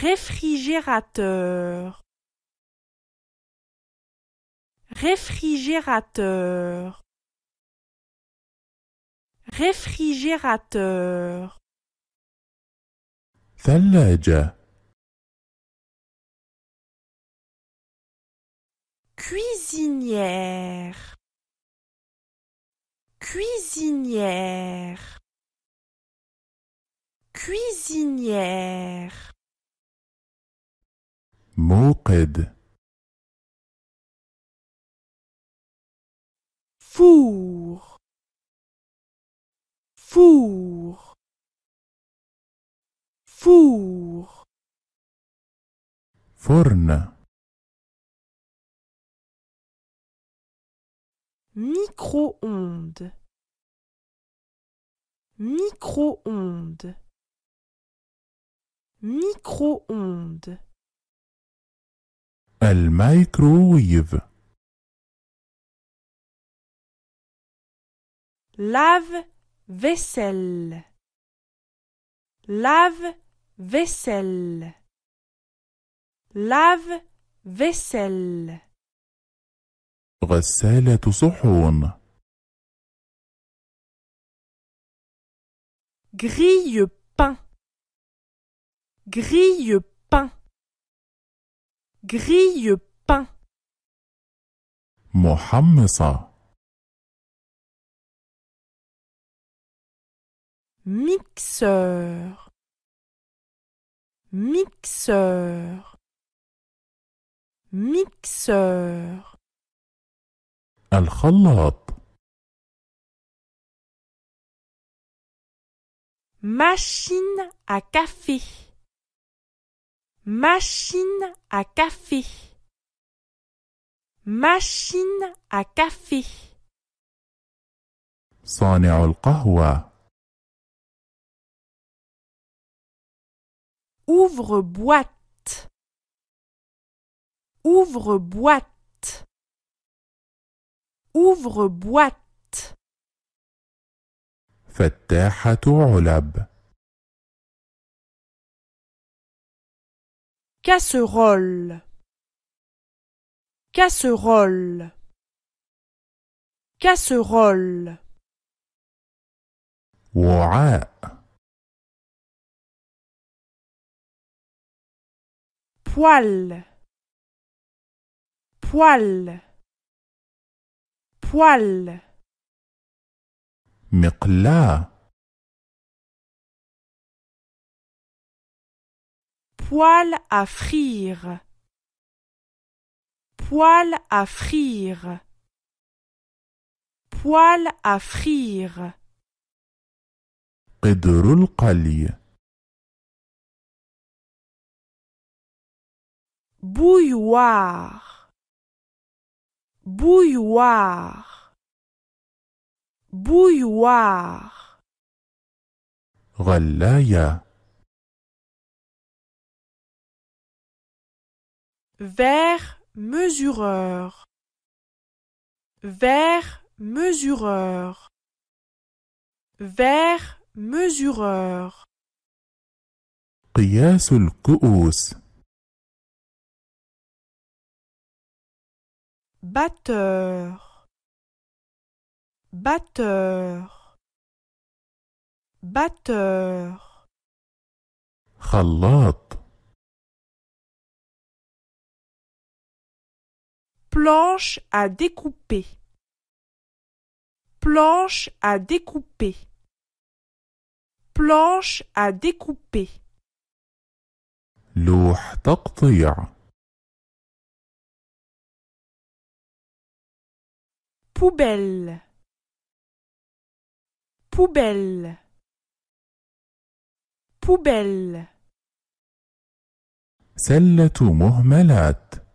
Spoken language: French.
Réfrigérateur. Réfrigérateur. Réfrigérateur. thalage, Cuisinière. Cuisinière. Cuisinière four four four microonde micro-ondes micro-ondes micro-ondes المايكروويف لاف فيسل لاف فيسل لاف فيسل غسالة صحون غريل بان غريل بان grille-pain محمصة mixeur mixeur mixeur الخلاط machine à café Machine à café. Machine à café. صانع القهوة. Ouvre boîte. Ouvre boîte. Ouvre boîte. فتاحة علب. Casserole. Casserole. Casserole. poil poil poil Poil à frire. poil à frire. poil à frire. قدر القلي bouilloire bouilloire bouilloire vers mesureur vers mesureur vers mesureur قياس الكؤوس batteur batteur batteur خلاط Planche à découper. Planche à découper. Planche à découper. لوح تقطيع. Poubelle. Poubelle. Poubelle. سلة مهملات.